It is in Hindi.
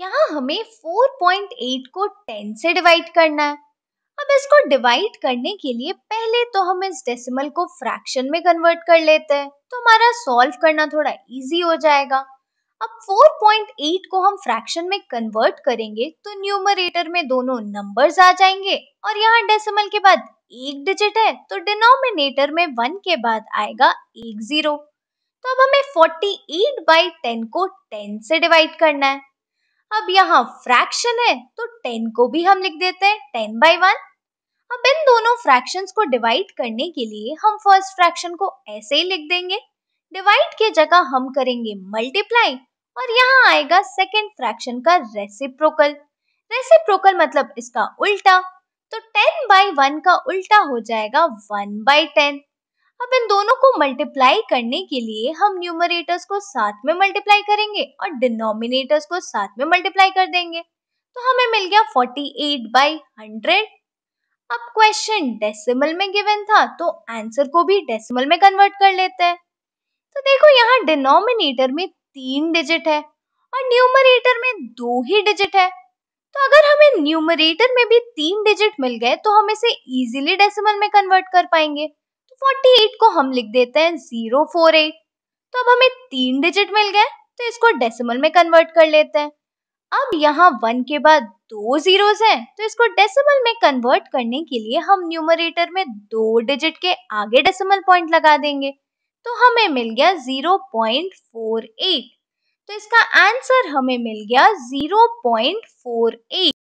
यहाँ हमें 4.8 को 10 से डिवाइड करना है अब इसको डिवाइड करने के लिए पहले तो हम इस डेसिमल को फ्रैक्शन में कन्वर्ट कर लेते हैं तो हमारा सॉल्व करना थोड़ा इजी हो जाएगा अब 4.8 को हम फ्रैक्शन में कन्वर्ट करेंगे तो न्यूमरेटर में दोनों नंबर्स आ जाएंगे और यहाँ डेसिमल के बाद एक डिजिट है तो डिनोमिनेटर में वन के बाद आएगा एक जीरो तो अब हमें 48 बाई को 10 से डिवाइड करना है अब यहाँ फ्रैक्शन है तो टेन को भी हम लिख देते हैं टेन बाई वन अब इन दोनों फ्रैक्शंस को डिवाइड करने के लिए हम फर्स्ट फ्रैक्शन को ऐसे ही लिख देंगे डिवाइड की जगह हम करेंगे मल्टीप्लाई और यहाँ आएगा सेकेंड फ्रैक्शन का रेसिप्रोकल रेसिप्रोकल मतलब इसका उल्टा तो टेन बाई वन का उल्टा हो जाएगा वन बाई टेन अब इन दोनों को मल्टीप्लाई करने के लिए हम न्यूमरेटर्स को साथ में मल्टीप्लाई करेंगे और डिनोमिनेटर्स को साथ में मल्टीप्लाई कर देंगे तो हमें मिल गया 48 एट बाई हंड्रेड अब क्वेश्चन डेसिमल में गिवन था तो आंसर को भी डेसिमल में कन्वर्ट कर लेते हैं तो देखो यहाँ डिनोमिनेटर में तीन डिजिट है और न्यूमरेटर में दो ही डिजिट है तो अगर हमें न्यूमरेटर में भी तीन डिजिट मिल गए तो हम इसे इजीली डेसिमल में कन्वर्ट कर पाएंगे 48 को हम लिख देते हैं 048 तो अब हमें तीन डिजिट मिल गए तो इसको डेसिमल में कन्वर्ट कर लेते हैं अब यहाँ वन के बाद दो जीरोस हैं तो इसको डेसिमल में कन्वर्ट करने के लिए हम न्यूमरेटर में दो डिजिट के आगे डेसिमल पॉइंट लगा देंगे तो हमें मिल गया 0.48 तो इसका आंसर हमें मिल गया 0.48